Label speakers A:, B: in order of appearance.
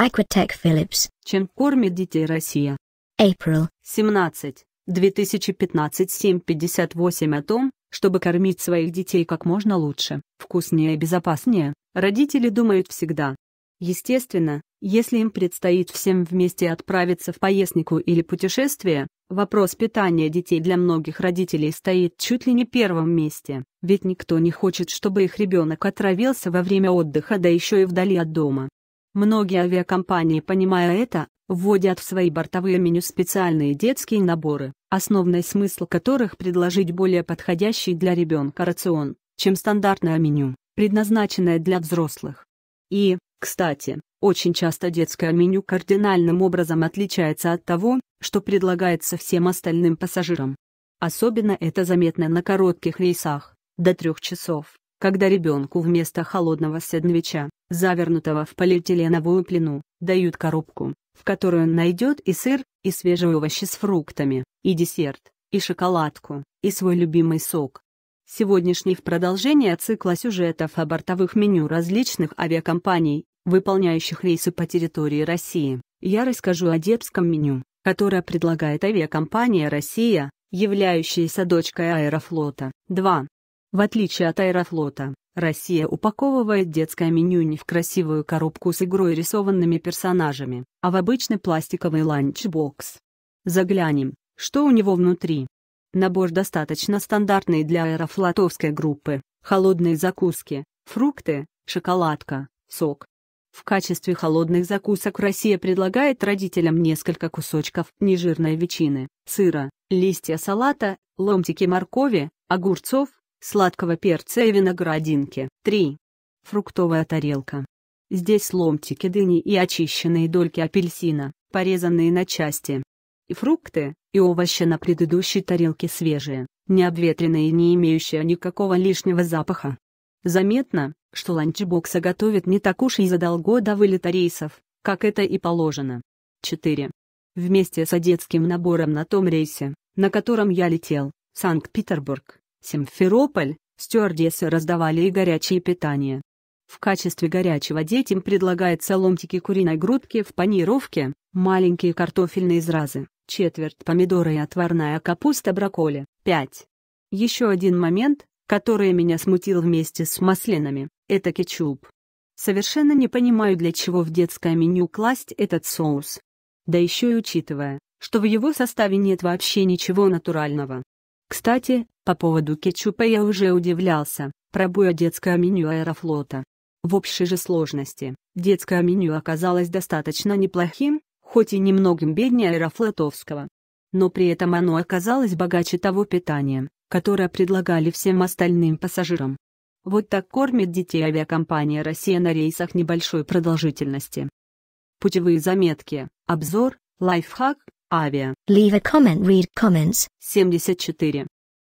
A: Aquatech Philips. Чем кормит детей Россия? April. 17. 2015 7.58 о том, чтобы кормить своих детей как можно лучше, вкуснее и безопаснее, родители думают всегда. Естественно, если им предстоит всем вместе отправиться в поезднику или путешествие, вопрос питания детей для многих родителей стоит чуть ли не первом месте, ведь никто не хочет, чтобы их ребенок отравился во время отдыха да еще и вдали от дома. Многие авиакомпании, понимая это, вводят в свои бортовые меню специальные детские наборы, основной смысл которых предложить более подходящий для ребенка рацион, чем стандартное меню, предназначенное для взрослых. И, кстати, очень часто детское меню кардинальным образом отличается от того, что предлагается всем остальным пассажирам. Особенно это заметно на коротких рейсах, до трех часов, когда ребенку вместо холодного сэндвича, завернутого в полиэтиленовую плену, дают коробку, в которую он найдет и сыр, и свежие овощи с фруктами, и десерт, и шоколадку, и свой любимый сок. Сегодняшний в продолжение цикла сюжетов о бортовых меню различных авиакомпаний, выполняющих рейсы по территории России, я расскажу о детском меню, которое предлагает авиакомпания «Россия», являющаяся дочкой Аэрофлота. 2. В отличие от Аэрофлота, Россия упаковывает детское меню не в красивую коробку с игрой рисованными персонажами, а в обычный пластиковый ланчбокс. Заглянем, что у него внутри. Набор достаточно стандартный для аэрофлотовской группы. Холодные закуски, фрукты, шоколадка, сок. В качестве холодных закусок Россия предлагает родителям несколько кусочков нежирной ветчины, сыра, листья салата, ломтики моркови, огурцов, сладкого перца и виноградинки. 3. Фруктовая тарелка. Здесь ломтики дыни и очищенные дольки апельсина, порезанные на части. И фрукты, и овощи на предыдущей тарелке свежие, не обветренные и не имеющие никакого лишнего запаха. Заметно, что ланчбокса готовят не так уж и задолго до вылета рейсов, как это и положено. 4. Вместе с одетским набором на том рейсе, на котором я летел, Санкт-Петербург, Симферополь, стюардессы раздавали и горячее питание. В качестве горячего детям предлагается ломтики куриной грудки в панировке, маленькие картофельные изразы, четверть помидора и отварная капуста брокколи. 5. Еще один момент, который меня смутил вместе с маслинами, это кетчуп. Совершенно не понимаю, для чего в детское меню класть этот соус. Да еще и учитывая, что в его составе нет вообще ничего натурального, кстати, по поводу кетчупа я уже удивлялся, пробуя детское меню Аэрофлота. В общей же сложности, детское меню оказалось достаточно неплохим, хоть и немногим беднее аэрофлотовского. Но при этом оно оказалось богаче того питания, которое предлагали всем остальным пассажирам. Вот так кормит детей авиакомпания «Россия» на рейсах небольшой продолжительности. Путевые заметки, обзор, лайфхак, Авиа. Leave a comment, read comments. 74.